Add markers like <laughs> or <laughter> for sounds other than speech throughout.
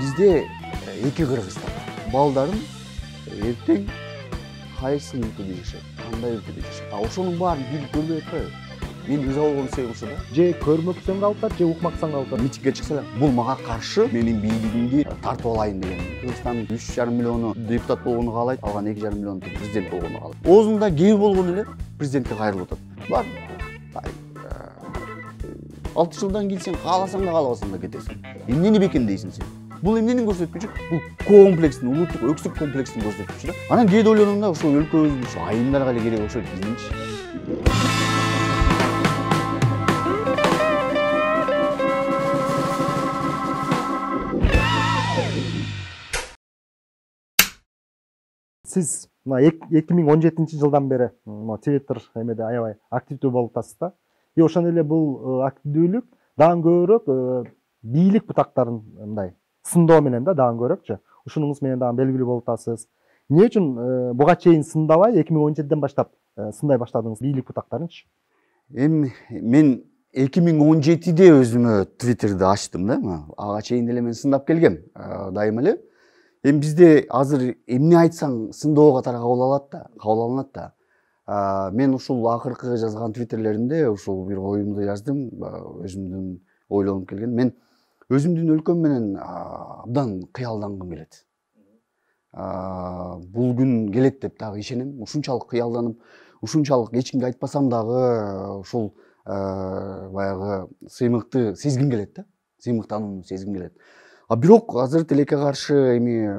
бізде екі қырғызстан балдарым ертең қайсы өлкөдө жашайт кандай өлкөдө жашайт а ошонун баарын бир көрбөй атпайбы мен өз абал болсам ушул да же көрмөксөң калып атат же укмаксаң калып атат митингге чыкса эле бул мага каршы менин бийлигимди тартып алайын деген кыргызстандын үч жарым миллиону депутат болгонду каалайт калган эки жарым миллиону президент болгонду каалайт оозунда кээ болгону эле президентке кайрылып атат бар алты жылдан кийин сен кааласаң да каалабасаң да кетесиң эмнени бекемдейсиң сен бул эмнени көрсөткүчү бул комплексин улуттук өксүк комплекстин көрсөткүчү да анан кээде ойлоном да ушул өлкөбүз ушу айымдарга эле керек окшойт биздинчи сиз мына эки миң он жетинчи жылдан бери мына твиттер эмеде аябай активдүү болуп атасыз да и ошондой эле бул активдүүлүк дагы көбүрөөк бийлик бутактарын мындай сындоо менен да дагы көрөкчү ушунуңуз менен дагы белгилүү болуп атасыз эмне үчүн э, буга чейин сындабай эки миң он жетиден баштап э, сындай баштадыңыз бийлик бутактарынчы эми мен эки миң он жетиде өзүмө твиттерди ачтым да ага чейин деле мен сындап келгем э, дайыма эле эми бизде азыр эмне айтсаң сындоо катары кабыл алат да кабыл алынат да мен ушул акыркы жазган твиттерлеримде ушул бир оюмду жаздым өзүмдүн ойлонуп келген мен өлкөм менен абдан кыялдангым келет бул күн келет деп дагы ишенем ушунчалык кыялданып ушунчалык эч кимге айтпасам дагы ушул баягы сыймыкты сезгим келет да сыймыктанууну сезгим келет а бирок азыр тилекке каршы эми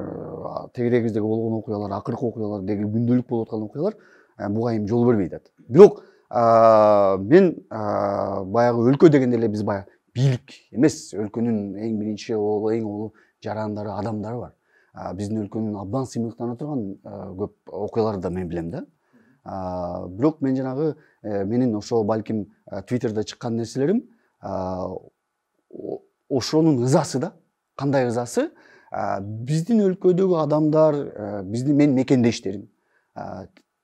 тегерегибиздеги болгон окуялар акыркы окуялар деги күндөлүк болуп аткан окуялар буга эми жол бербей атат бирок мен баягы өлкө дегенде эле биз баягы билік емес өлкенің эң биринчи ол эң улуу жарандары адамдары бар биздин өлкөнүн абдан сыймыктана турган көп окуяларды да мен билем да бирок мен жанагы менин ошо балким твиттерде чыккан нерселерим ошонун ызасы да кандай ызасы биздин өлкөдөгү адамдар биздин менин мекендештерим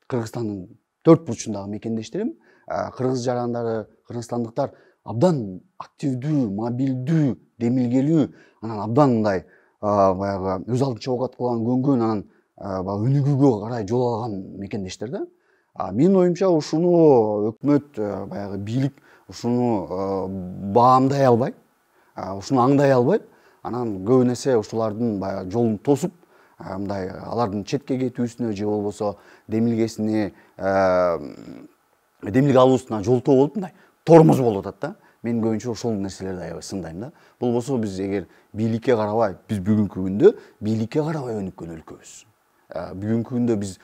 кыргызстандын төрт бурчундагы мекендештерим кыргыз жарандары кыргызстандыктар абдан активдүү мобилдүү демилгелүү анан абдан мындай баягы өз алдынча оокат кылган көнгөн анан баягы өнүгүүгө карай жол алган мекендештер да а менин оюмча ушуну өкмөт баягы бийлик ушуну баамдай албай ушуну аңдай албай анан көбүн эсе ушулардын баягы жолун тосуп мындай алардын четке кетүүсүнө же болбосо демилгесине демилге алуусуна жолтоо болуп мындай тормоз болуп атат да менің көбінше ошол нерселерди аябай сындайм да бул болсо биз эгер бийликке карабай биз бүгүнкү күндө бийликке карабай өнүккөн өлкөбүз бүгүнкү күндө биз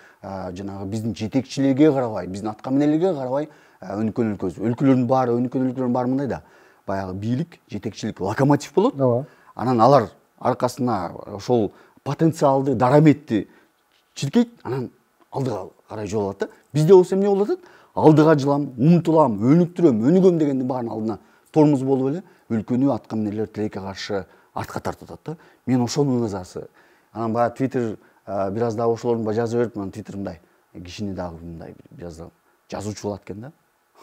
жанагы биздин жетекчилерге карабай биздин атка минерлерге карабай өнүккөн өлкөбүз өлкөлөрдүн баары өнүккөн өлкөлөрдүн баары мындай да баягы бийлик жетекчилик локомотив болот ооба анан алар аркасына ошол потенциалды дараметти чиркейт анан алдыга карай жол алат да бизде болсо эмне болуп атат алдыға жылам ұмтылам өніктірем өнігем дегендің барын алдына тормоз болып эле өлкөнү атка минерлер тилекке каршы артка тартып атат да мен ошонун ызасы анан баягы твиттер бир аз дагы ошолорду баягы жаза берип анан твиттер мындай кишини дагы мындай бир аз жазуучу кылат экен да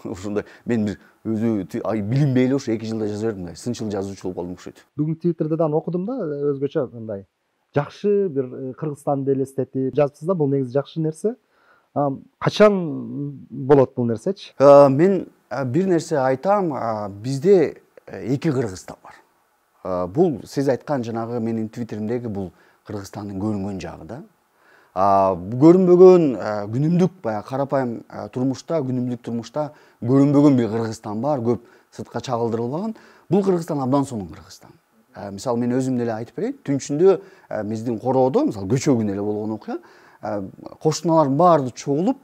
<laughs> ошондой мен бир өзү билинбей эле ушу эки жылда жаза бердим мындай сынчыл жазуучу болуп калдым окшойт бүгүн твиттерде дагы окудум да э, өзгөчө мындай жакшы бир э, кыргызстанды элестетип жазыпсыз да бул негизи жакшы нерсе қашан болады бұл нәрсечі э, мен э, бір нәрсе айтам э, бізде екі қырғызстан бар бұл сіз айтқан жаңағы менің твиттерімдегі бұл қырғызстанның көрінген жағы да көрінбеген күнүмдүк баягы карапайым турмушта күнүмдүк турмушта көрүнбөгөн бир кыргызстан бар көп сыртка чагылдырылбаган бул кыргызстан абдан сонун кыргызстан мисалы мен өзүм деле айтып берейин түнчүндө биздин короодо мисалы күнү эле болгон окуя кошуналардын баары чогулуп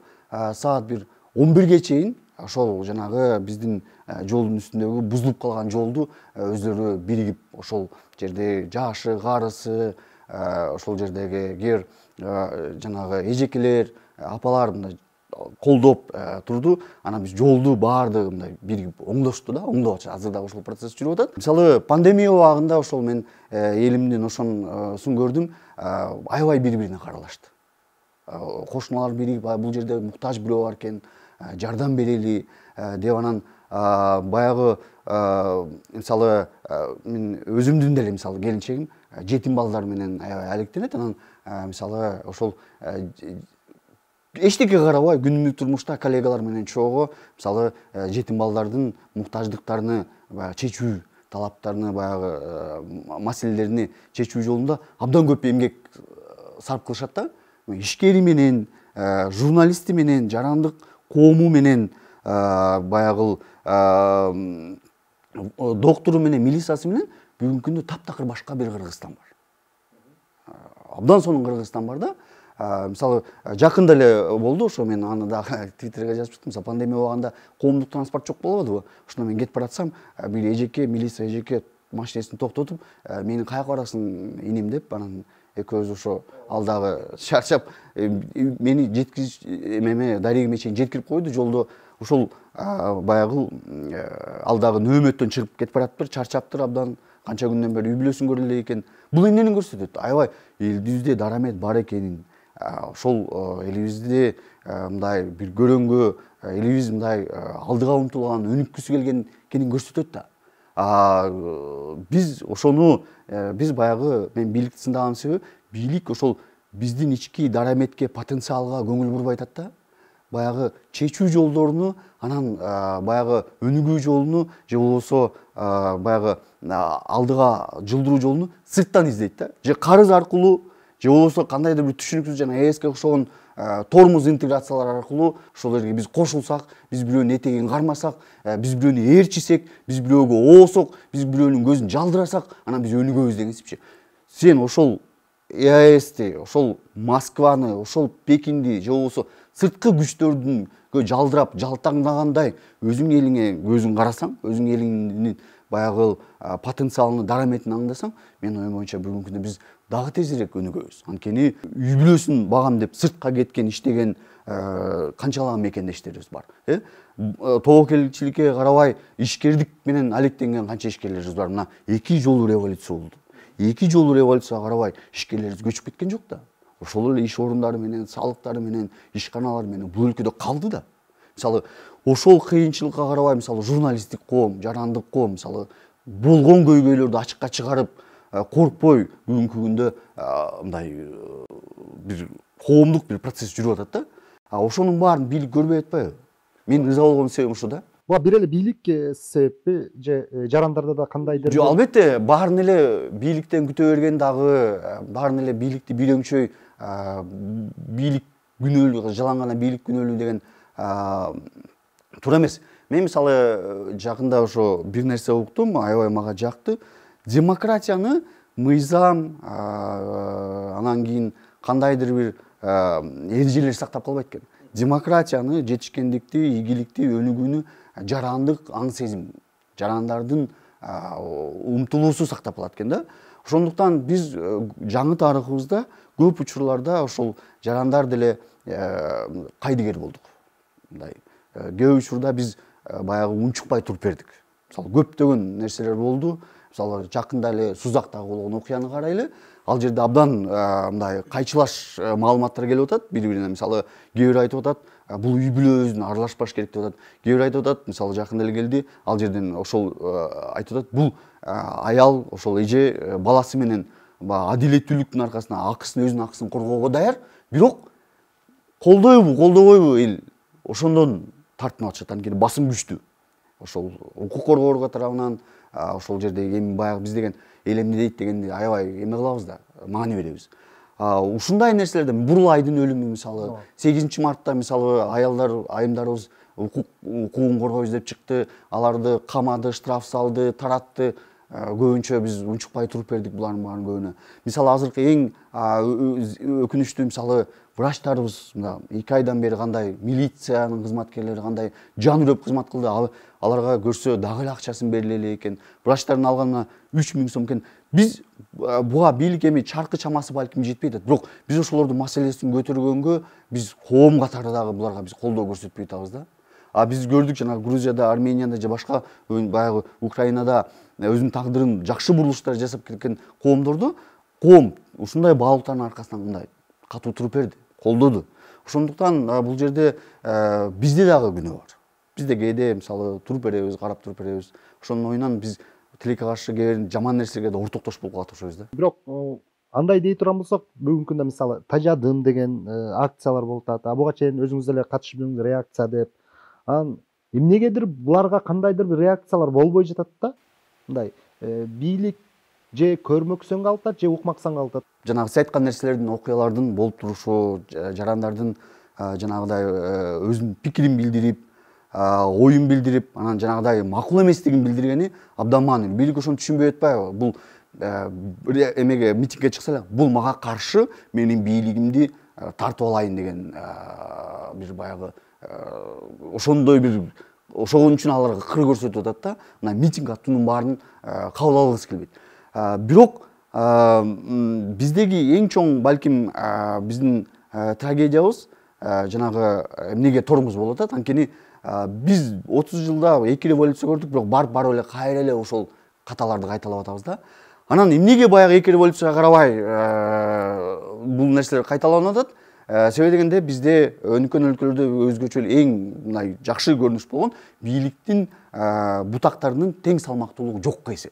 саат бир он бирге чейин ошол жанагы биздин жолдун үстүндөгү бузулуп калган жолду өздөрү биригип ошол жерде жашы карысы ошол жердеги кээ жанагы эжекелер апалар мындай колдоп турду анан биз жолду баардыгы мындай биригип оңдошту да оңдоп атышат азыр дагы ошол процесс жүрүп атат мисалы пандемия убагында ошол мен элимдин ошон көрдүм аябай бири бирине каралашты кошуналар берейик баягы бул жерде муктаж бирөө бар экен жардам берели деп анан баягы мисалы мен өзүмдүн деле мисалы келинчегим жетим балдар менен алектенет анан мисалы ошол эчтеке карабай күнүмдүк турмушта коллегалар менен чогуу мисалы жетим балдардын муктаждыктарыны баягы чечүү талаптарыны баягы маселелерин чечүү жолунда абдан көп эмгек сарп кылышат да ишкери менен журналисти менен жарандык коому менен баягыл доктору менен милициясы менен бүгүнкү күндө таптакыр башка бир кыргызстан бар абдан сонун кыргызстан бар да мисалы жакында эле болду ошо мен аны дагы <laughs> твиттерге жазып чыктым мисалы пандемия болгонда коомдук транспорт жок болбодубу ошондо мен кетип баратсам эжеке милиция эжеке машинесин токтотуп мени каяка барасың иним деп анан экөөбүз ошо ал дагы чарчап э, мени жеткиз эмеме дарегиме чейин жеткирип койду жолдо ушул баягы э, ал дагы нөөмөттөн чыгып кетип баратыптыр чарчаптыр абдан канча күндөн бери үй бүлөсүн көрө элек экен бул эмнени көрсөтөт аябай элибизде дарамет бар экенин ошол э, элибизде мындай бир көрөңгө элибиз мындай алдыга умтулган өнүккүсү келген экенин көрсөтөт да биз ошону э, биз баягы мен бийликти сындаган себеби бийлик ошол биздин ички дараметке потенциалга көңүл бурбай атат да баягы чечүү жолдоруну анан э, баягы өнүгүү жолуну же болбосо э, баягы алдыга жылдыруу жолуну сырттан издейт да же карыз аркылуу же болбосо кандайдыр бир түшүнүксүз жана эске окшогон тормоз интеграциялар аркылуу ошол жерге биз кошулсак биз бирөөнүн этегин кармасак биз бирөөнү ээрчисек биз бирөөгө оосок биз бирөөнүн көзүн жалдырасак анан биз өнүгөбүз дегенсипчи сен ошол эасти ошол москваны ошол пекинди же болбосо сырткы күчтөрдүнгө жалдырап жалтаңдагандай өзүң элиңе көзүң карасаң өзүң элиңдин баягы потенциалын дараметин аңдасаң менин оюм боюнча бүгүнкү күндө биз дағы тезірек өнүгөбүз анткени үй бүлөсүн багам деп сыртка кеткен иштеген э, канчалаган мекендештерибиз бар э, э тобокелчиликке карабай ишкердик менен алектенген канча ишкерлерибиз бар мына эки жолу революция болду эки жолу революцияга карабай ишкерлерибиз көчүп кеткен жок да ошол эле иш орундары менен салыктары менен ишканалар менен бул өлкөдө калды да мисалы ошол кыйынчылыкка карабай мисалы журналисттик коом жарандык коом мисалы болгон көйгөйлөрдү ачыкка чыгарып қорықпай бүгінгі күнде мындай бир коомдук бир процесс жүрүп атат да а ошонун баарын бийлик көрбөй атпайбы менин ыза болгон себебим ушу да буга бир эле бийлик себеппи же жарандарда да кандайдыр жок албетте баарын эле бийликтен күтө берген дагы баарын эле бийликти бийлөңчөй бийлик күнөөлүү жалаң гана бийлик күнөөлүү деген туура эмес мен мисалы жакында ошо бир нерсе уктум аябай мага жакты демократияны мыйзам анан кийин кандайдыр бир эрежелер сактап калбайт экен демократияны жетишкендикти ийгиликти өнүгүүнү жарандык аң сезим жарандардын умтулуусу сактап калат экен да ошондуктан биз э, жаңы тарыхыбызда көп учурларда ошол жарандар деле э, кайдыгер болдук мындай э, көп учурда биз баягы унчукпай туруп бердик мисалы көптөгөн нерселер болду мысалы жақында эле сузактагы болгон окуяны карайлы ал жерде абдан э, мындай кайчылаш э, маалыматтар келип атат бири бирине мисалы кээ бир айтып атат «Э, бул үй бүлөбүздүн аралашпаш керек деп атат кээ бир айтып атат мисалы жакында эле келди ал жерден ошол айтып атат бул аял ошол эже баласы менен баягы адилеттүүлүктүн аркасында акысын өзүнүн акысын коргоого даяр бирок колдойбу колдобойбу эл ошондон тартынып атышат анткени басым күчтүү ошол укук коргоорго тарабынан ошол жерде эми баягы биз деген эл эмне дейт дегенди аябай эме кылабыз да маани беребиз ушундай нерселерде бурулайдын өлүмү мисалы сегизинчи мартта мисалы аялдар айымдарыбыз укук укугун коргойбуз деп чыкты аларды камады штраф салды таратты көбүнчө биз унчукпай туруп бердик булардын баарын көбүнө мисалы азыркы эң өкүнүчтүү мисалы врачтарыбыз мына эки айдан бери кандай милициянын кызматкерлери кандай жан үрөп кызмат кылды ал аларга көрсө дагы эле акчасын бериле элек экен врачтардын алганына үч миң сом экен биз буга бийлик эми чаркы чамасы балким жетпей атат бирок биз ошолордун маселесин көтөргөнгө биз коом катары дагы буларга биз колдоо көрсөтпөй атабыз да а биз көрдүк жанагы грузияда арменияда же башка баягы украинада э, өзүнүн тагдырын жакшы бурулуштар жасап кеткен коомдордо коом ушундай баалуулуктардын аркасынан мындай катуу туруп берди колдоду ошондуктан бул жерде бизде дагы күнөө бар бизде кээде мисалы туруп беребиз карап туруп беребиз ошонун оюнан биз тилекке каршы кээ бир жаман нерселерге да ортоктош болуп калат окшойбуз да бирок андай дей турган болсок бүгүнкү күндө мисалы тажадым деген э, акциялар болуп атат а буга чейин өзүңүз деле катышып жүрдүңүз реакция деп анан эмнегедир буларга кандайдыр бир реакциялар болбой жатат да мындай э, бийлик же көрмөксөң калытат же укмаксаң калытат жанагы сиз айткан нерселердин окуялардын болуп турушу жарандардын жанагыдай өзүнүн пикирин билдирип оюн билдирип анан жанагыдай макул эместигин билдиргени абдан маанилүү бийлик ошону түшүнбөй атпайбы бул эмеге митингге чыкса эле бул мага каршы менин бийлигимди тартып алайын деген бир баягы ошондой бир ошон үчүн аларга кыр көрсөтүп атат да мына митинг аттуунун баарын кабыл алгысы келбейт бирок биздеги эң чоң балким биздин трагедиябыз жанагы эмнеге тормоз болуп атат анткени биз отуз жылда эки революция көрдүк бирок барып барып эле кайра эле ошол каталарды кайталап атабыз да анан эмнеге баягы эки революцияга карабай бул нерселер кайталанып атат себеби дегенде бизде өнүккөн өлкөлөрдө өзгөчө эң мындай жакшы көрүнүш болгон бийликтин бутактарынын тең салмактуулугу жок эсе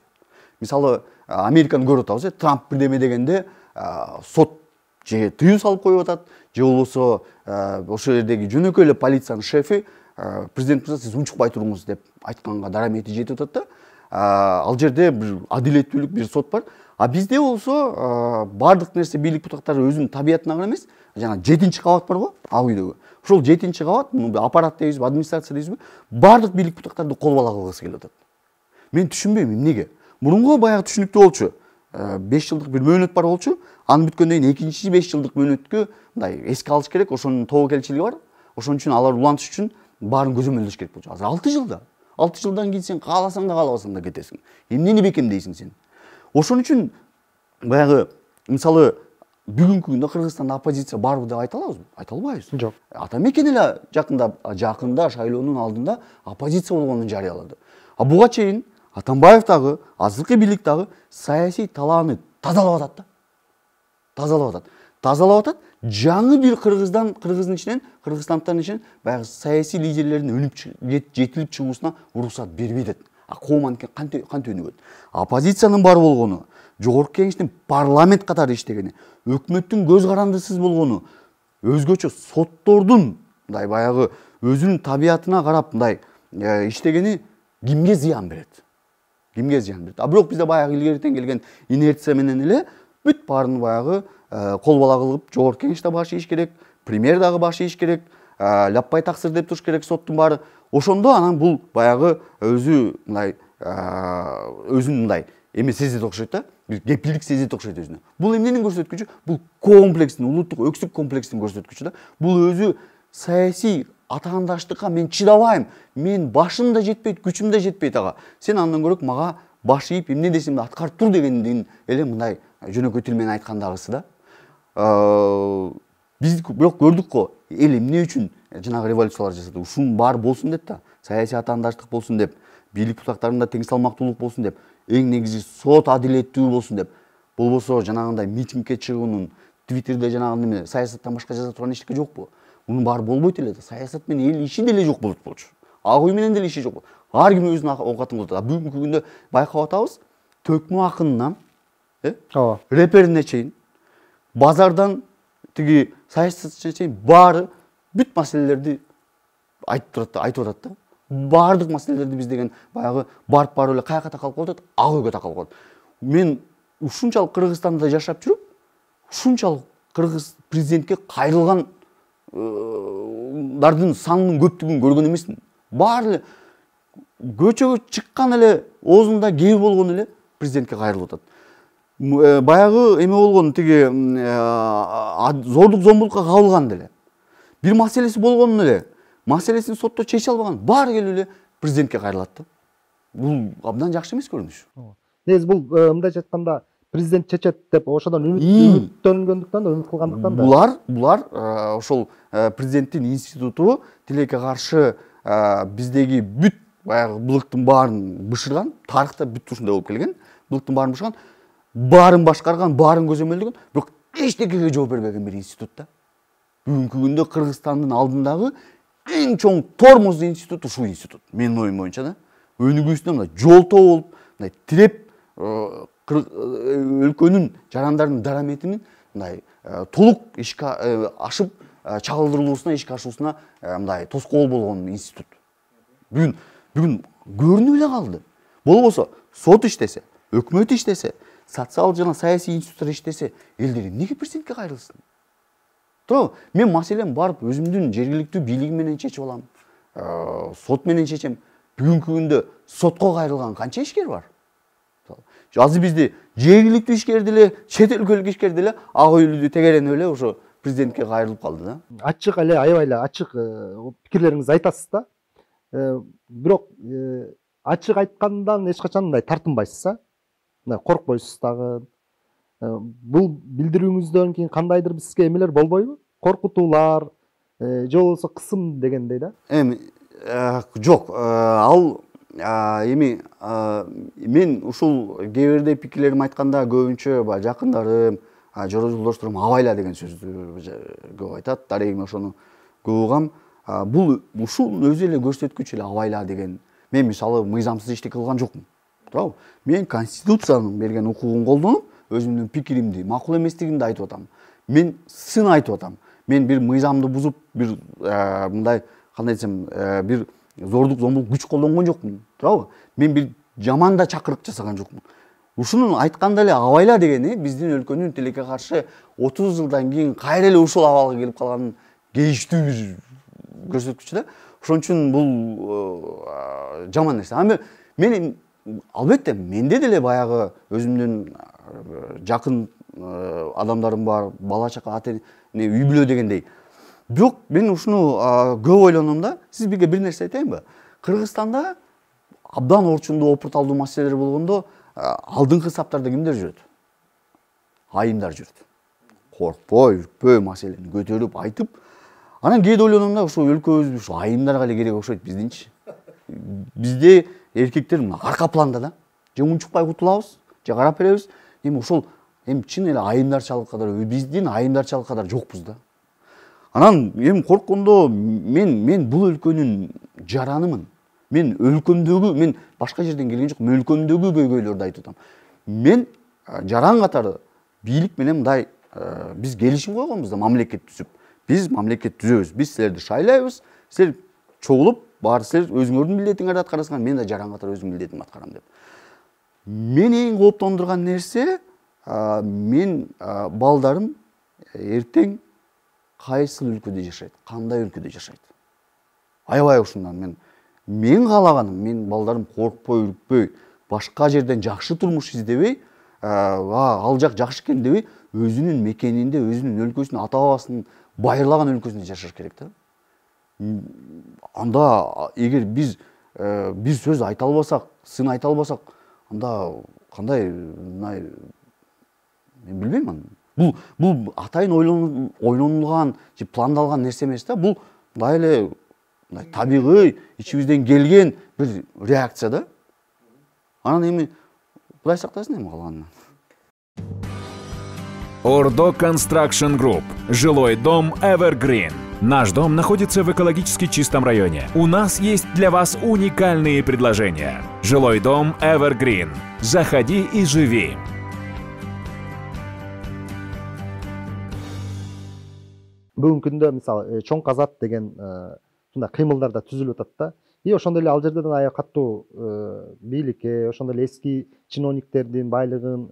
мисалы американы көріп жатамыз иә трамп бірдеме дегенде ә, сот же тыйым салып қойып жатады же болбосо ошол жердегі жөнөкөй эле полициянын шефи ә, президент мырза сиз унчукпай туруңуз деп айтканга дарамети жетіп атат да ә, ал жерде бир адилеттүүлүк бир сот бар а бізде болсо баардык нерсе билік бутактары өзүнүн табиятына карай эмес жаңағы жетинчи қабат бар ғой ак үйдөгү ошол жетинчи кабат муну аппарат дейбизби администрация дейбизби баардык бийлик бутактарды кол бала кылгысы келип атат мен түшүнбөйм эмнеге мурунгу баягы түшүнүктүү болчу э, беш жылдык бир мөөнөт бар болчу аны бүткөндөн кийин экинчи беш жылдык мөөнөткө мындай эске алыш керек ошонун тобокелчилиги бар ошон үчүн алар улантыш үчүн баарын көзөмөлдөш керек болчу азыр алты жылда алты жылдан кийин сен кааласаң да каалабасаң да кетесиң эмнени бекемдейсиң сен ошон үчүн баягы мисалы бүгүнкү күндө кыргызстанда оппозиция барбы деп айта алабызбы айта албайбыз жок ата мекен эле жакында жакында шайлоонун алдында оппозиция болгонун жарыялады а буга чейин атамбаев дагы азыркы бийлик дагы саясий талааны тазалап атат да тазалап атат тазалап атат жаңы бир кыргыздан кыргыздын ичинен кыргызстандыктардын ичинен баягы саясий лидерлердин өнүп жетилип чыгуусуна уруксат бербей атат а коом кантип кантип өнүгөт оппозициянын бар болгону жогорку кеңештин парламент катары иштегени өкмөттүн көз карандысыз болгону өзгөчө соттордун мындай баягы өзүнүн табиятына карап мындай иштегени э, кимге зыян берет кимге зыян берет а бирок бизде баягы илгертен келген инерция менен эле бүт баарын баягы кол э, бала кылып жогорку кеңеш да баш ийиш керек премьер дагы баш ийиш керек э, ляппай таксыр деп туруш керек соттун баары ошондо анан бул баягы өзү мындай э, өзүн мындай эме сезет окшойт да бир кепилдик сезет окшойт өзүнө бул эмненин көрсөткүчү бул комплекстин улуттук өксүк комплекстин көрсөткүчү да бул өзү саясий атаандаштыкка мен чыдабайм мен башым да жетпейт күчүм да жетпейт ага сен андан көрөк мага баш ийип эмне десем да аткарып ә, тур дегендин эле мындай жөнөкөй тил менен айткандагысы да биз бирок көрдүк го эл эмне үчүн жанагы революциялар жасады ушунун баары болсун деп да саясий атаандаштык болсун деп бийлик бутактарында тең салмактуулук болсун деп эң негизи сот адилеттүү болсун деп болбосо жанагындай митингге чыгуунун твиттерде жанагы неме саясаттан башка жаза турган эчтеке жокпу оның бар болбойт эле да саясат менен эл иши деле жок болот болчу ак үй менен деле иши жок ар ким өзүнүн оокатын кылып атат бүгүнкү күндө байкап атабыз төкмө акынынан э ооба реперине чейин базардан тиги саясатчына чейин баары бүт маселелерди айтып турат да айтып атат да баардык маселелерди биз деген баягы барып барып эле каяка такалып калып атат ак үйгө такалып калат мен ушунчалык кыргызстанда жашап жүрүп ушунчалык кыргыз президентке кайрылган дардын санынын көптүгүн көргөн эмесмин баары эле көчөгө чыккан эле оозунда кеби болгон эле президентке кайрылып атат э, баягы эме болгон тиги э, зордук зомбулукка кабылган деле бир маселеси болгонун эле маселесин сотто чече албаган баары келип эле президентке кайрылат да бул абдан жакшы эмес көрүнүш негизи бул э, мындайча айтканда президент чечет деп ошодон үмүттөнгөндүктөн да үмүт кылгандыктан да булар булар ошол президенттин институту тилекке каршы биздеги бүт баягы былыктын баарын бышырган тарыхта бүт ушундай болуп келген былыктын баарын бышырган баарын башкарган баарын көзөмөлдөгөн бирок эчтекеге жооп бербеген бир институт да бүгүнкү күндө кыргызстандын алдындагы эң чоң тормоз институт ушул институт менин оюм боюнча да өнүгүүсүнө мындай жолтоо болуп мындай тиреп өлкөнүн жарандардын дараметинин мындай э, толук ишке э, ашып э, чагылдырылуусуна ишке ашуусуна мындай тоскоол болгон институт бүгүн бүгүн көрүнүп эле калды болбосо сот иштесе өкмөт иштесе социал жана саясий институттар иштесе элдер эмнеге президентке кайрылсын туурабы мен маселени барып өзүмдүн жергиликтүү бийлигим менен чечип алам сот менен чечем бүгүнкү күндө сотко кайрылган канча ишкер бар жазы бизде жергиликтүү ишкер деле чет өлкөлүк ишкер деле ак үйлүдү тегеренип эле ошо президентке кайрылып калды да ачык эле аябай эле ачык пикирлериңизди айтасыз да бирок ачык айткандан эч качан мындай тартынбайсыз а мындай коркпойсуз дагы бул билдирүүңүздөн кийин кандайдыр сизге эмелер болбойбу коркутуулар же болбосо кысым дегендей да эми жок ал эми мен ушул кээ бирде пикирлерим айтканда көбүнчө баягы жакындарым жолдошторум абайла деген сөздү э, көп айтат дарегим ошону көп угам бул ушул өзү эле көрсөткүч эле абайла деген мен мисалы мыйзамсыз эчтеке кылган жокмун туурабы мен конституциянын берген укугун колдонуп өзүмдүн пикиримди макул эместигимди айтып атам мен сын айтып атам мен бир мыйзамды бузуп бир э, мындай кандай десем э, бир зордук зомбулук күч колдонгон жокмун туурабы мен бир жаман да чакырык жасаган жокмун ушуну айтканда эле абайла дегени биздин өлкөнүн тилекке каршы отуз жылдан кийин кайра эле ушул абалга келип калганын кейиштүү бир көрсөткүч да ошон үчүн бул жаман нерсе ами мен албетте менде деле баягы өзүмдүн жакын адамдарым бар бала чака ата эне үй бүлө дегендей бирок мен ушуну көп ойлонум да сиз сизге бир нерсе айтайынбы кыргызстанда абдан орчундуу опурталдуу маселелер болгондо алдыңкы саптарда кимдер жүрөт айымдар жүрөт коркпой үркпөй маселени көтөрүп айтып анан кээде ойлоном да ушул өлкөбүз ушу айымдарга эле керек окшойт биздинчи бизде эркектер мына арка планда да же унчукпай кутулабыз же карап беребиз эми ошол эми чын эле айымдарчалыкка да биздин айымдарчалыкка да жокпуз да анан эми корккондо мен мен бул өлкөнүн жаранымын мен өлкөмдөгү мен башка жерден келген жокмун өлкөмдөгү көйгөйлөрдү айтып атам мен жаран катары бийлик менен мындай биз келишим койгонбуз да мамлекет түзүп биз мамлекет түзөбүз биз силерди шайлайбыз силер чогулуп баары силер өзүңөрдүн милдетиңерди аткарасыңар мен да жаран катары өзүмдүн милдетимди аткарам деп мени эң кооптондурган нерсе мен балдарым ертең э, қайсыл өлкеде жашайды қандай өлкеде жашайды аябай ушундан мен мен каалаганым мен балдарым коркпой үркпөй башка жерден жакшы турмуш издебей ә, ал жак жакшы экен дебей өзүнүн мекенинде өзүнүн өлкөсүнө ата бабасын байырлаган өлкөсүндө жашаш керек да анда эгер биз ә, бир сөз айта албасак сын айта албасак анда кандай мен билбейм бұл бұл атайын ойланылған же пландалған нәрсе емес та бұл мындай эле мындай табигый ичибизден келген бир реакция да анан эми кудай сактасын эми калганынан Ордо Construction Group. Жилой дом Evergreen. Наш дом находится в экологически чистом районе. У нас есть для вас уникальные предложения. Жилой дом Evergreen. Заходи и живи. бүгүнкү күндө мисалы э, чоң казат деген мындай э, кыймылдар да түзүлүп атат да и ошондой эле ал жерде да аябай катуу э, бийликке ошондой эле эски чиновниктердин байлыгын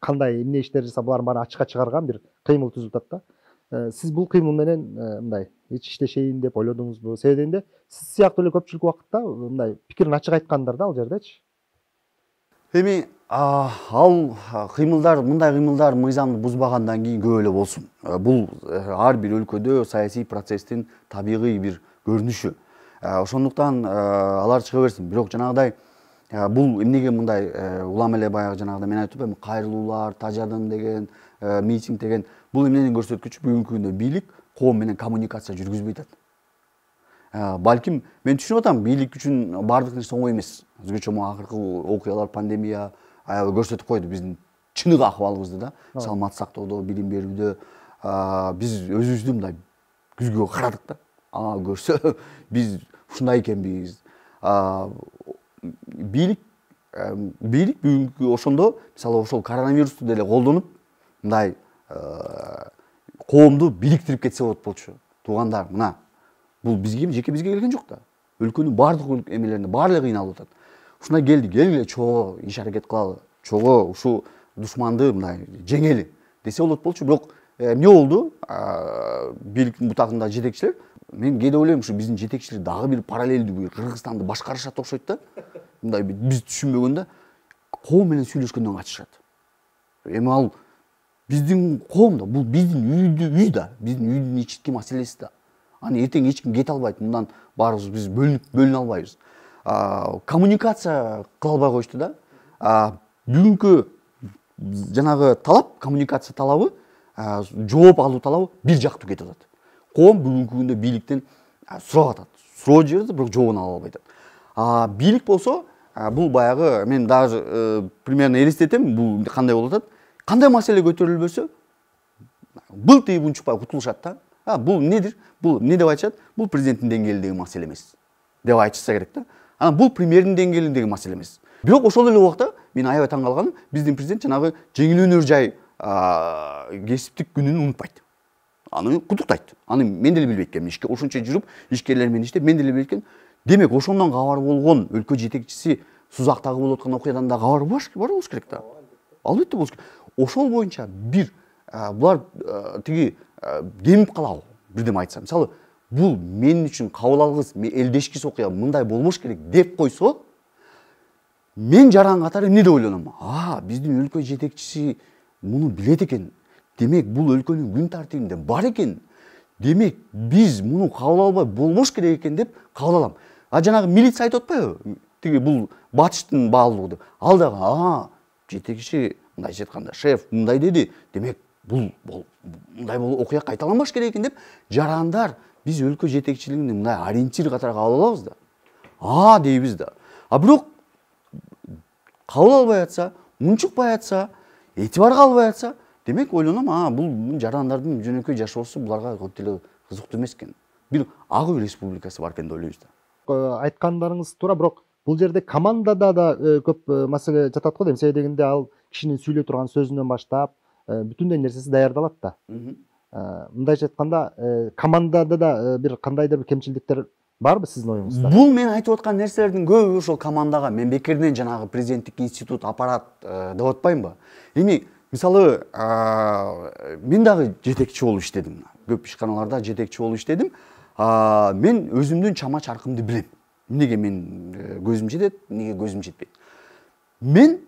кандай эмне иштер жасап булардын баарын ачыкка чыгарган бир кыймыл түзүлүп атат да сиз бул кыймыл менен мындай эч иштешейин деп ойлодуңузбу себеби дегенде сиз сыяктуу эле көпчүлүк убакытта мындай пикирин ачык айткандар да ал жердечи эми ал кыймылдар мындай кыймылдар мыйзамды бузбагандан кийин эле болсун э, бул э, ар бир өлкөдө саясий процесстин табигый бир көрүнүшү э, ошондуктан алар чыга берсин бирок жанагыдай бул эмнеге мындай улам эле баягы жанагыдай мен айтып атпаймынбы кайрылуулар тажадым деген митинг деген бул эмнени көрсөткүчү бүгүнкү күндө бийлик коом менен коммуникация жүргүзбөй атат ә, балким мен түшүнүп атам бийлик үчүн баардык нерсе оңой емес өзгөчө мына акыркы окуялар пандемия ә, көрсөтүп койду биздин чыныгы акыбалыбызды да саламаттык сактоодо билим берүүдө ә, биз өзүбүздү мындай <laughs> көзгө карадык да көрсө биз ушундай экенбиз ә, бийлик бийлик бүгүнкү ошондо мисалы ошол коронавирусту деле колдонуп мындай коомду бириктирип кетсе болот болчу туугандар мына бұл бізге жеке бізге келген жоқ та баардык барлық баары эле кыйналып атат ушундай келди келгиле эле чогуу иш аракет кылалы чогуу ушул душманды мындай жеңели десе болот болчу бирок эмне болду бийликтин бутагындагы жетекчилер мен кээде ойлойм ушу биздин жетекчилер дагы бир параллелдүү кыргызстанды башкарышат окшойт да мындай биз түшүнбөгөн да коом менен сүйлөшкөндөн качышат эми ал биздин коом да бул биздин үйдү үй да биздин үйдүн ички маселеси да ана ертең ешкім кете алмайды мындан баарыбыз біз бөлініп бөліне албайбыз ә, коммуникация қыла алмай қойышты да ә, бүгінгі жаңағы талап коммуникация талабы ә, жооп алу талабы бир жактуу кетип атат коом бүгүнкү күндө бийликтен сурап атат суроо жібереді бирок жообун ала албай атат бийлик болсо бул баягы мен даже э, примерно элестетем бул кандай болуп атат кандай маселе көтөрүлбөсө былтыйып унчукпай кутулушат да а бұл недір бұл не деп айтышады бұл президенттің деңгейіндегі мәселе емес деп айтышса керек та ана бұл премьердің деңгейіндегі мәселе емес бирок ошол эле убакта мен аябай таң калганым биздин президент жанагы жеңил өнөр жай кесиптик күнүн унутпайт аны куттуктайт аны мен деле билбейт экенмин ишке ушунча жүрүп ишкерлер менен иштеп мен деле билбейт экенмин демек ошондон кабар болгон өлкө жетекчиси сузактагы болуп аткан окуядан да кабар болуш керек да албетте болуш керек ошол боюнча бир булар тиги ә, деміп қалау бірдеме айтса мысалы бұл мен үшін қабыл алғыз мен элдешки соқия мындай болмаш керек деп қойса мен жаран қатары не деп ойланамын а біздің өлкө жетекшісі мұны білет екен демек бұл өлкөнің күн тәртібінде бар екен демек біз мұны қабыл албай керек екен деп қабыл аламын а жаңағы милиция айтып атпайбы тиги бұл батыштың баалуу деп ал а жетекші мындайча айтканда шеф мындай деді демек бұл мындай болу оқиға қайталанбаш керек екен деп жарандар біз өлкө жетекчилигинде мындай ориентир катары кабыл алабыз да а дейбиз да а бирок кабыл албай атса унчукпай атса этибарга албай атса демек ойлоном а бул жарандардын жөнөкөй жашоосу буларга көп деле кызыктуу эмес экен бир ак үй республикасы бар экен деп ойлойбуз да э, айткандарыңыз туура бирок бул жерде командада да э, көп э, маселе жатат го дейм себеби дегенде ал кишинин сүйлөй турган сөзүнөн баштап Э, бүтүндөй нерсеси даярдалат да э, мындайча айтканда э, командада да бир кандайдыр бир кемчиликтер барбы сиздин оюңузда бул мен айтып аткан нерселердин көбү ошол командага мен бекерден жанагы президенттик институт аппарат деп атпаймынбы эми мисалы мен дагы жетекчи болуп иштедим көп ишканаларда жетекчи болуп иштедим мен өзүмдүн чама чаркымды билем эмнеге мен көзүм жетет эмнеге көзүм жетпейт мен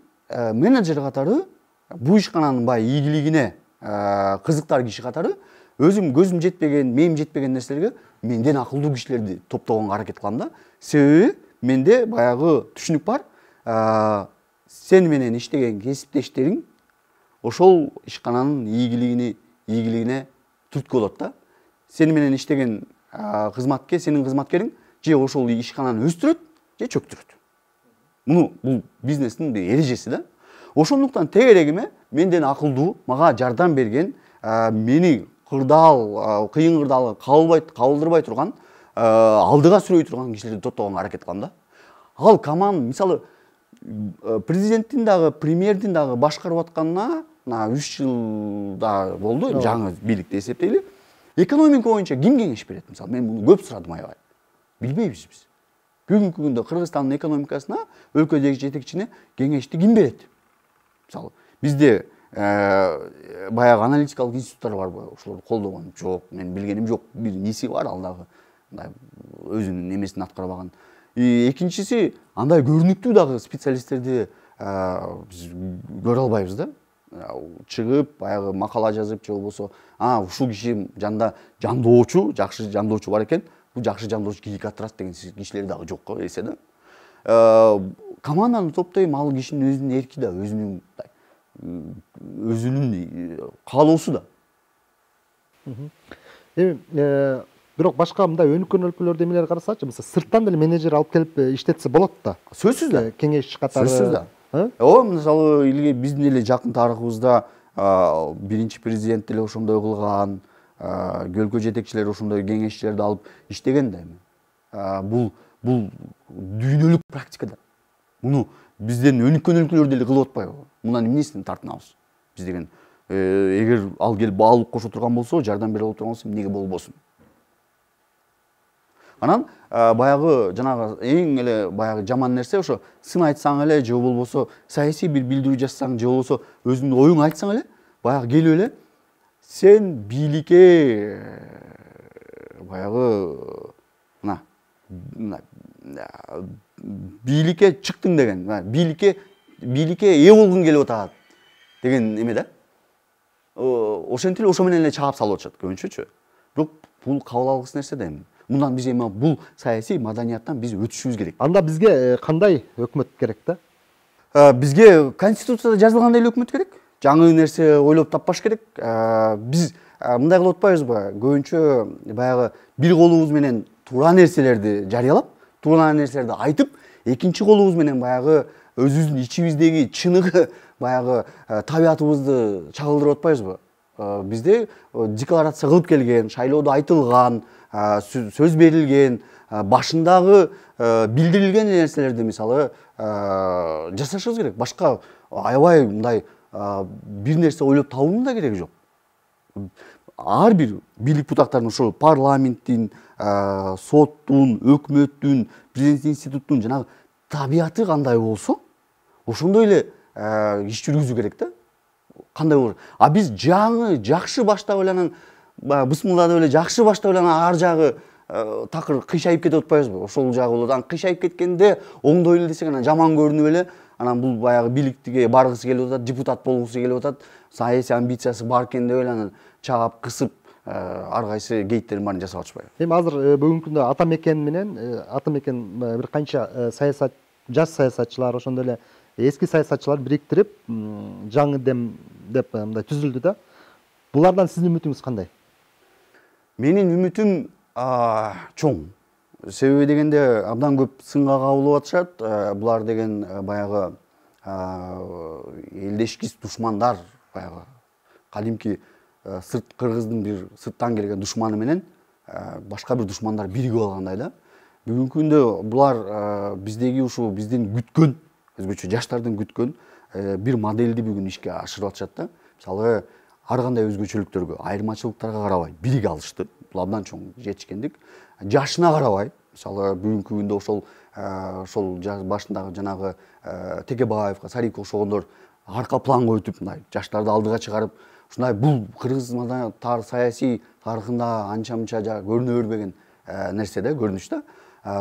менеджер катары ишкананын баягы ийгилигине э, кызыктар киши катары өзүм көзүм жетпеген мээм жетпеген нерселерге менден акылдуу кишилерди топтогонго аракет кылам да себеби менде баягы түшүнүк бар э, сен менен иштеген кесиптештериң ошол ишкананын ийгилигини ийгилигине түрткү болот да сен менен иштеген э, кызматкер сенин кызматкериң же ошол ишкананы өстүрөт же чөктүрөт муну бул бизнестин бир эрежеси да ошондуктан тегерегиме менден акылдуу мага жардам берген э, мени кырдаал э, кыйын кырдаалга кабылбай кабылдырбай турган э, алдыга сүрөй турган кишилерди топтогонго аракет кылам да ал команда мисалы президенттин дагы премьердин дагы башкарып атканына мына үч жылда болду жаңы деп эсептейли экономика боюнча ким кеңеш берет мисалы мен муну көп сурадым аябай билбейбиз биз бүгүнкү күндө кыргызстандын экономикасына өлкөдөгү жетекчине кеңешти ким берет мысалы бізде ә, баяғы аналитикалық институттар бар ғой ошолорду колдогон жок мен билгеним жок бир неси бар алдагы мындай өзүнүн эмесин аткарбаган и экинчиси андай көрүнүктүү дагы специалисттерди ә, э, биз көрө албайбыз да чыгып баягы макала жазып же болбосо а ушул киши жанында жандоочу жакшы жандоочу бар экен бул жакшы жандоочу гигикатрас деген кишилер дагы жок эсе да Э, команданы топтайм ал кишинин өзүнүн эрки да өзүнүн өзүнүн каалоосу э, да эми бирок башка мындай өнүккөн өлкөлөрдө эмелерди карасачы мисалы сырттан деле менеджер алып келип э, иштетсе болот да сөзсүз да кеңешчи катары сөзсүз да ооба мисалы биздин эле жакын тарыхыбызда биринчи президент деле ошондой кылган өлкө жетекчилери ошондой кеңешчилерди алып иштеген да эми бул бул дүйнөлүк практика да муну бизден өнүккөн өлкөлөр деле кылып атпайбы мунан эмнесин тартынабыз биз деген эгер ал келип баалып кошо турган болсо жардам бере турган болсо эмнеге болбосун анан баягы жанагы эң эле баягы жаман нерсе ошо сын айтсаң эле же болбосо саясий бир билдирүү жазсаң же болбосо өзүңдүн оюңду айтсаң эле баягы келип эле сен бийликке баягы мына бийликке чыктың деген мына бийликке бийликке ие келип атат деген эме да ошентип эле ошо менен эле чаап салып атышат көбүнчөчү бирок бул кабыл алгыс нерсе да эми мындан биз эми бул саясий маданияттан биз өтүшүбүз керек анда бизге э, кандай өкмөт керек да э, бизге конституцияда жазылгандай эле өкмөт керек жаңы нерсе ойлоп таппаш керек э, биз мындай кылып атпайбызбы көбүнчө баягы бир колубуз менен тура нерселерди жарыялап туура нерселерди айтып экинчи колубуз менен баягы өзүбүздүн ичибиздеги чыныгы баягы ә, табиятыбызды чагылдырып атпайбызбы бизде ә, декларация кылып келген шайлоодо айтылган ә, сөз берилген башындагы билдирилген нерселерди мисалы жасашыбыз керек башка аябай мындай бир нерсе ойлоп табуунун да кереги жок ар бир бийлик бутактарынын ошол парламенттин ә, соттун өкмөттүн президент институттун жанагы табияты кандай болсо ошондой эле ә, иш жүргүзүү керек да кандай болсо а биз жаңы жакшы баштап эле анан деп эле жакшы баштап эле анан ар жагы ә, такыр кыйшайып кетип атпайбызбы ошол жагы болот анан кыйшайып кеткенде оңдойлу эле десек анан жаман көрүнүп эле анан бул баягы бийликтиге баргысы келип атат депутат болгусу келип атат саясий амбициясы бар экен деп эле анан чаап кысып гейттердин баарын жасап атышпайбы эми азыр э, бүгүнкү күндө ата мекен менен э, ата мекен э, бир канча саясат жаш саясатчылар ошондой эле эски саясатчыларды бириктирип жаңы дем деп мындай түзүлдү да булардан сиздин үмүтүңүз кандай менин үмүтүм чоң себеби дегенде абдан көп сынга кабылып атышат булар деген баягы элдешкис душмандар баягы кадимки Э, сырт қырғыздың бир сырттан келген душманы менен э, башка бир душмандар биригип алгандай да бүгүнкү күндө булар э, биздеги ушу биздин күткөн өзгөчө жаштардын күткөн бир моделди бүгүн ишке ашырып атышат да мисалы ар кандай өзгөчөлүктөргө айырмачылыктарга карабай бириге алышты бул абдан чоң жетишкендик жашына карабай мисалы бүгүнкү күндө ошол ошол башындагы жанагы текебаевга сарикке окшогондор арка планга өтүп мындай жаштарды алдыга чыгарып ушундай бул кыргыз маданият саясий тарыхында анча мынча көрүнө бербеген нерсе да көрүнүш да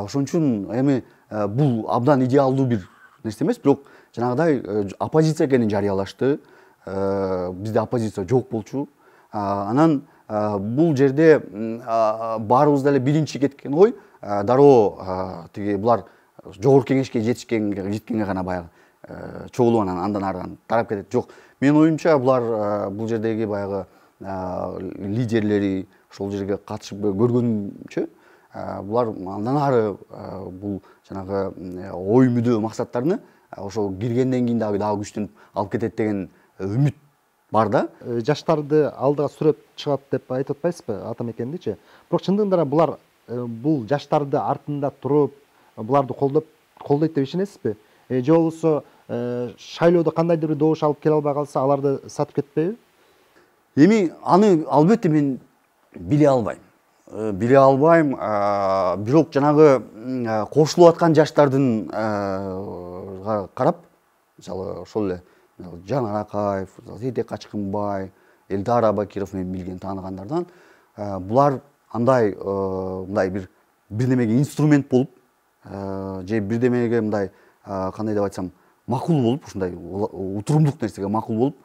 ошон үчүн эми бул абдан идеалдуу бир нерсе эмес бирок жанагыдай оппозиция экенин жарыялашты бизде оппозиция жок болчу анан бул жерде баарыбызда эле биринчи кеткен ой дароо тиги булар жогорку кеңешке жетишкенге жеткенге гана баягы чогулуп анан андан ары тарап кетет жок менің ойымша бұлар ә, бұл жердегі баяғы ә, лидерлері сол жерге қатысып көргенше ә, бұлар андан ары бұл жаңағы ой мүдө мақсаттарыны ошол киргенден кийин дагы дагы күчтөнүп алып кетет деген үмүт бар да э, жаштарды алдыга сүрөт чыгат деп айтып атпайсызбы ата мекендичи бирок чындыгында булар э, бул жаштарды артында туруп буларды колдоп колдойт деп ишенесизби э, же болбосо Э, шайлоодо кандайдыр бир добуш алып келе албай калса аларды сатып кетпейби эми аны албетте мен биле албайм э, биле албайм э, бирок жанагы кошулуп аткан жаштардын карап мисалы ошол эле жанар акаев сейдек качкынбай элдар абакиров мен билген тааныгандардан булар андай мындай бир бирдемеге инструмент болуп же бирдемеге мындай кандай деп айтсам макул болуп ушундай утурумдук нерсеге макул болуп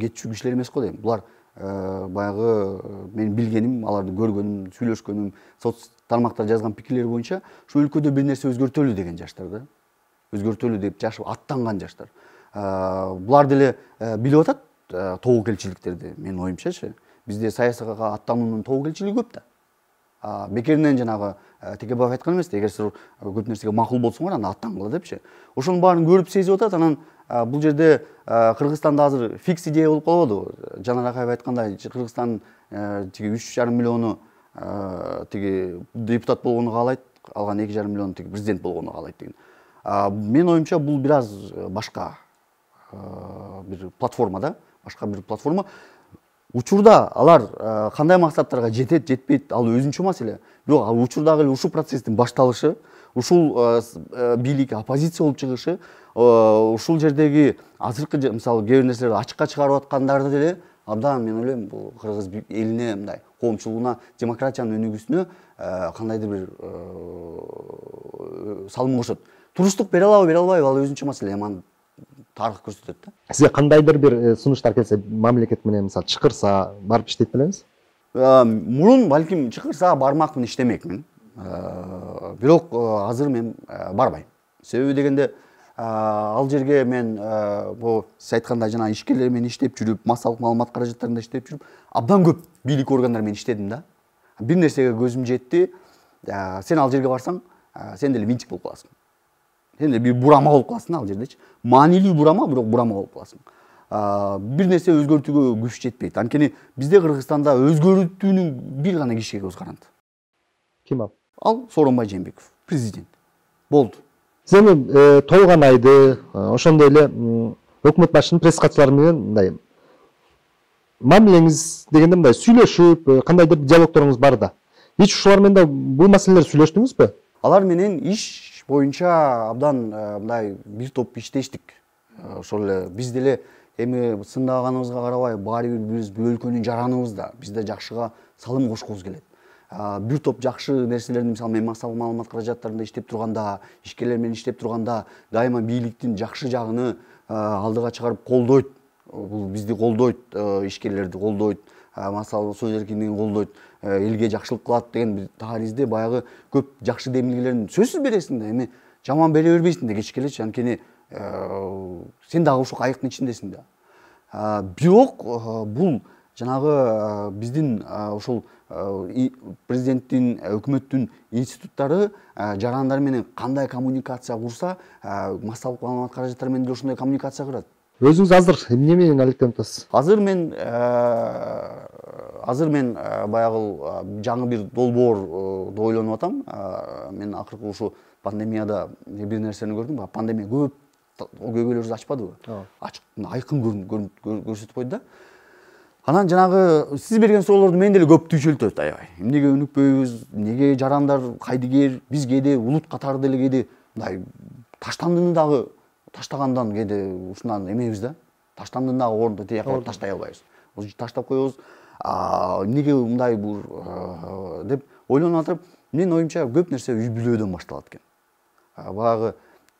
кетчү кишилер эмес го дейм булар баягы менин билгеним аларды көргөнүм сүйлөшкөнүм соц тармактарда жазган пикирлери боюнча ушул өлкөдө бир нерсе өзгөртөлү деген жаштар да өзгөртөлү деп жашып аттанган жаштар булар деле билип атат тобокелчиликтерди менин оюмчачы бизде саясатка аттануунун тобокелчилиги көп да бекерінен жаңағы ә, теке айтқан емес егер сіз көп нәрсеге мақұл болсоңор ғой ана аттанғыла депші ошоның баарын көріп сезіп атат анан бұл жерде қырғызстанда азыр фикс идея болып қалады ғой жанар ақаев айтқандай қырғызстанның тиги үч жарым миллиону тиги депутат болгону қалайды, алған эки жарым миллион тиги президент болгону каалайт деген менин оюмча бул бир аз башка бир платформа да башка бир платформа учурда алар э, кандай максаттарга жетет жетпейт ал өзүнчө маселе бирок ал учурдагы эле ушул процесстин башталышы ушул э, э, бийлик оппозиция болуп чыгышы ушул жердеги азыркы мисалы кээ бир нерселерди ачыкка чыгарып аткандарды деле абдан мен ойлойм бул кыргыз элине мындай коомчулугуна демократиянын өнүгүүсүнө кандайдыр бир салым кошот туруштук бере алабы бере албайбы ал өзүнчө маселе эми аны тарых көрсөтөт да сизге кандайдыр бір сунуштар келсе мамлекет менен мисалы чакырса барып иштейт белеңиз мурун балким чакырса бармакмын иштемекмин бирок азыр мен барбайм себеби дегенде ал жерге мен могу сиз айткандай жанагы ишкерлер менен иштеп жүрүп массалык маалымат каражаттарында иштеп жүрүп абдан көп бийлик органдары менен иштедим да бир нерсеге көзүм жетти сен ал жерге барсаң сен деле винтик болуп каласың сен бир бурама болуп каласың ал жердечи маанилүү бурама бирок бурама болуп каласың бир нерсе өзгөртүүгө күч жетпейт анткени бизде кыргызстанда өзгөртүүнүн бир гана кишиге көз каранды ким ал ал сооронбай жээнбеков президент болду сиз эми толгон айды ошондой эле өкмөт башчынын пресс катчылары менен мындай мамилеңиз дегенде мындай сүйлөшүп кандайдыр диалогторуңуз бар да ич ушулар менен да бул маселелерди сүйлөштүңүзбү алар менен иш боюнча абдан э, мындай бир топ иштештик э, ошол эле биз деле эми сындаганыбызга карабай баары бир биз бул өлкөнүн жараныбыз да биз да жакшыга салым кошкубуз келет э, бир топ жакшы нерселерди мисалы мен массалык маалымат каражаттарында иштеп турганда ишкерлер менен иштеп турганда дайыма бийликтин жакшы жагыны алдыга чыгарып колдойт бул бизди колдойт ишкерлерди колдойт массалык сөз эркиндигин колдойт Э, елге жакшылык кылат деген таризде баяғы көп жакшы демилгелерин сөзсіз бересиң да эми жаман бере бербейсиң да кечке элечи анткени э, сен дагы ушул кайыктын ичиндесиң да э, бирок бул жанагы биздин ушул президенттин өкмөттүн институттары жарандар менен кандай коммуникация курса массалык маалымат каражаттары менен деле ошондой коммуникация курат өзіңіз азыр неменен алектеніп азыр мен э, азыр мен э, баягы э, жаңы бир долбоорду ойлонуп атам мен акыркы ушу пандемияда бир нерсени көрдүм пандемия көп көйгөйлөрүбүздү ачпадыбы ачык айкын көрсөтүп койду да анан жанагы сиз берген суроолорду мен деле көп түйшөлтөт аябай эмнеге өнүкпөйбүз эмнеге жарандар кайдыгер биз кээде улут катары деле кээде мындай таштандыны дагы таштагандан кээде ушундан эмебиз да таштандын дагы орунду тие кылып таштай албайбыз таштап коебуз эмнеге мындай бул деп ойлонуп атып менин оюмча көп нерсе үй бүлөдөн башталат экен баягы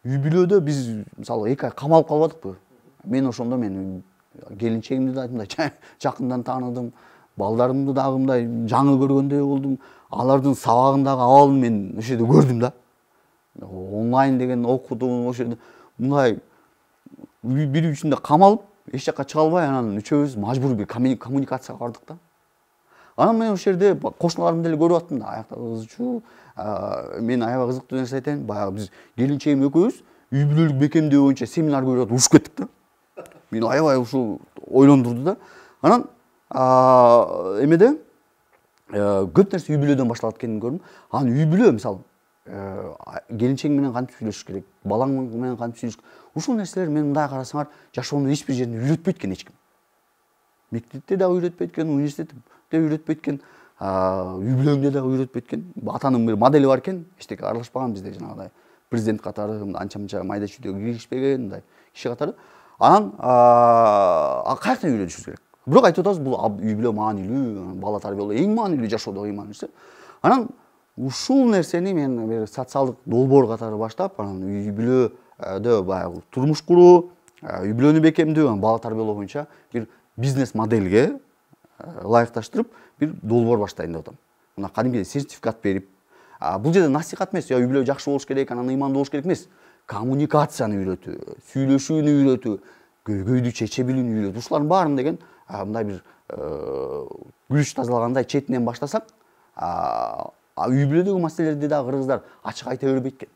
үй бүлөдө биз мисалы эки ай камалып калбадыкпы мен ошондо мен келинчегимди да мындай жакындан тааныдым балдарымды дагы мындай жаңы көргөндөй болдум алардын сабагындагы абалын мен ошол жерде көрдүм да онлайн деген окутуу ошол жерде мындай үй ичинде камалып эч жака чыга албай анан үчөөбүз мажбур бир коммуникацияга бардык да анан мен ошол жерде кошуналарымды э, деле көрүп аттым да аякта кызыкчу мен аябай кызыктуу нерсе айтайын баягы биз келинчегим экөөбүз үй бүлөлүк бекемдөө боюнча семинар көрүп атып урушуп кеттик да мени аябай ушул ойлондурду да анан эмеде көп нерсе үй бүлөдөн башталат экенин көрдүм анан үй бүлө мисалы ә, э, менен кантип сөйлесу керек менен кантип сөйлесу керек ушул нерселер мен мындай карасаңар жашоонун эч бир жеринде үйрөтпөйт экен эч ким мектепте дагы үйрөтпөйт экен университетте үйрөтпөйт экен үй бүлөңдө дагы үйрөтпөйт экен атанын бир модели бар экен эчтеке аралашпаган бизде жанагындай президент катары анча мынча майда чүйдө киргизишпеген мындай киши катары анан каяктан үйрөнүшүбүз керек бирок айтып атабыз бул үй бүлө маанилүү бала тарбиялоо эң маанилүү жашоодогу эң маанилүү нерсе анан ушул нерсени мен бир социалдык долбоор катары баштап анан үй бүлөдө э, баягы турмуш куруу э, үй бүлөнү бекемдөө анан бала тарбиялоо боюнча бир бизнес моделге ылайыкташтырып э, бир долбоор баштайын деп атам мына кадимкидей сертификат берип бул жерде насихат эмес үй бүлө жакшы болуш керек анан ыймандуу болуш керек эмес коммуникацияны үйрөтүү сүйлөшүүнү үйрөтүү көйгөйдү чече билүүнү үйрөтүү ушулардын баарын деген мындай бир күч тазалагандай четинен баштасак үй бүлөдөгү маселелерди дагы кыргыздар ачык айта бербейткен экен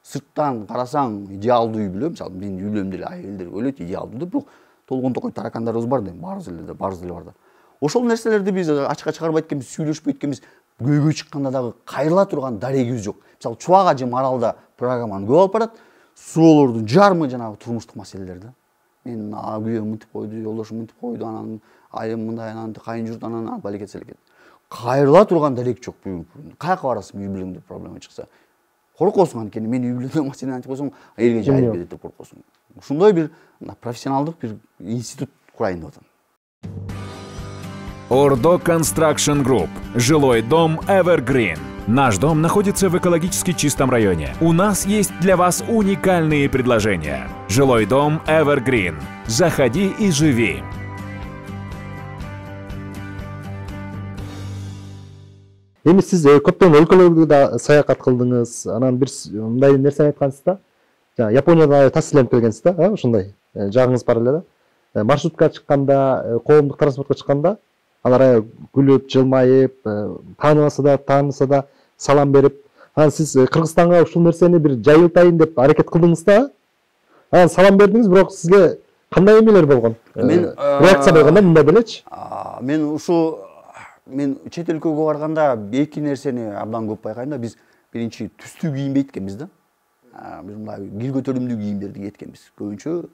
сырттан карасаң идеалдуу үй бүлө мисалы менин үй бүлөм деле әйелдер ойлойт идеалдуу деп бирок толгондокой таракандарыбыз бар да эми баарыбыз эле да баарыбыз эле бар да ошол нерселерди биз ачыкка чыгарбайт экенбиз сүйлөшпөйт экенбиз көйгөй чыкканда дагы кайрыла турган дарегибиз жок мисалы чубак ажым маралда программаны көп алып барат суроолордун жарымы жанагы турмуштук маселелер да менин күйөөм мынтип койду жолдошум мынтип койду анан айым мындай анан кайын журт анан балекет селекет қайырыла тұрған дәлек жоқ бүгінгі қай жаққа барасың үй бүлеңде проблема шықса қорқасың анткени мен үй бүлөмө сен антип койсоң элге жайылып кетет деп коркосуң ушундай бир профессионалдык бир институт курайын деп атам ордо констракшн групп жилой дом эвергрин Наш дом находится в экологически чистом районе. У нас есть для вас уникальные предложения. Жилой дом Evergreen. Заходи и живи. эми сиз э, көптөгөн өлкөлөргө да саякат кылдыңыз анан бир мындай нерсени айткансыз да жанагы япониядан таксиленип келгенсиз да э ушундай э, жагыңыз бар эле да э, маршрутка чыкканда коомдук транспортко чыкканда алар аябай күлүп жылмайып тааныбаса да тааныса да салам берип анан сиз кыргызстанга ушул нерсени бир жайылтайын деп аракет кылдыңыз да анан салам бердиңиз бирок сизге кандай эмелер болгон мен реакция болгон да мындай делечи мен ушул мен шет өлкөгө барганда эки нерсени абдан көп байкайм да биз биринчи түстүү кийинбейт экенбиз да биз мындай кир көтөрүмдүү кийимдерди киет экенбиз көбүнчө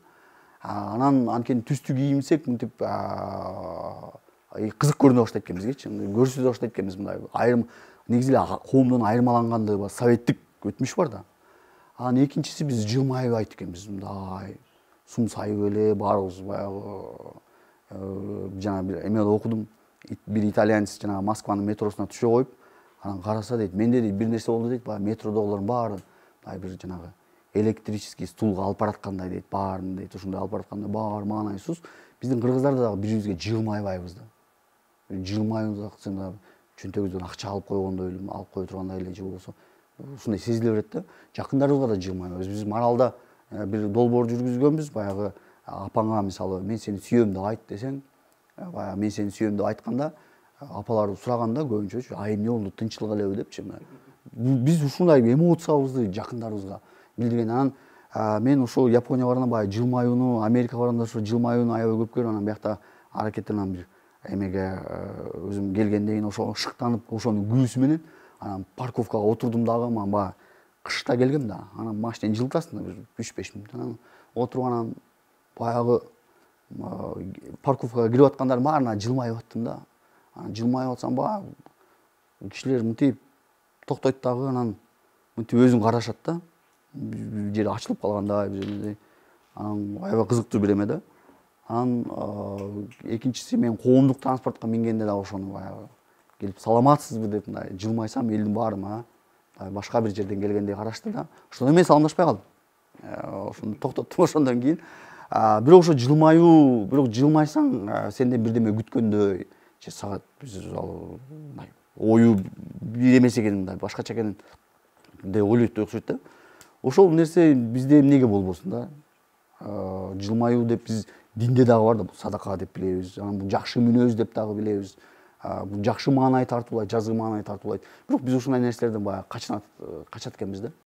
анан анткени түстүү кийинсек мынтип кызык көрүнө баштайт экенбиз кечи көрсөзө баштайт экенбиз мындай айрым негизи эле коомдон айырмаланганды советтик өтмүш бар да анан экинчиси биз жылмайбайт экенбиз мындай сумсайып эле баарыбыз баягы ә, жана бир эмеде окудум бир итальянец жанагы москванын метросуна түшө коюп анан караса дейт менде дейт бир нерсе болду дейт баягы метродогулардын баарын мындай бир жанагы электрический стулга алып бараткандай дейт баарын дейт ушундай алып баратканда баары маанайсыз биздин кыргыздарда дагы бири бирибизге жылмайбайбыз да жыгылмайбыз чөнтөгүбүздөн акча алып койгондой эле алып кое тургандай эле же болбосо ушундай сезиле берет да жакындарыбызга да жылмайбайбыз биз маралда бир долбоор жүргүзгөнбүз баягы апаңа мисалы мен сени сүйөм деп айт десең баягы мен сени сүйөм деп айтканда сұрағанда сураганда көбүнчөчү ай эмне болду тынчылык элеби депчи биз ушундай эмоциябызды жакындарыбызга билдирген анан мен ошол япония барганда баягы жылмаюуну америкага барганда ошо жылмаюуну аябай көп көрүп анан биякта аракеттер анан бир эмеге өзүм келгенден кийин ошо шыктанып ошонун күүсү менен анан парковкага отурдум дагы мага баягы кышта келгем да анан машинени жылытасың да бир үч беш мүнөт анан отуруп анан баягы парковкаға кіріп аткандардын баарына жылмайып жаттым да анан жылмайып атсам баягы кишилер мынтип токтойт дагы анан мынтип өзүн карашат да жери ачылып калгандай бир жерде анан аябай бир эме да анан экинчиси мен коомдук транспортко мингенде дагы ошону баягы келип саламатсызбы деп мындай жылмайсам элдин баары мага башка бир жерден келгендей карашты да ошондон мен саламдашпай калдым ошондо токтоттум ошондон кийин бирок ошо жылмаюу бирок жылмайсаң сенден бирдеме күткөндөй же сага биз ал мындай ою бир эмес экенин мындай башкача экен деп ойлойт окшойт да ошол нерсе бизде эмнеге болбосун да жылмаюу деп биз динде дагы бар да бул садака деп билебиз анан бул жакшы мүнөз деп дагы билебиз бул жакшы маанай тартуулайт жазгы маанай тартуулайт бирок биз ушундай нерселерден баягы качынат качат экенбиз да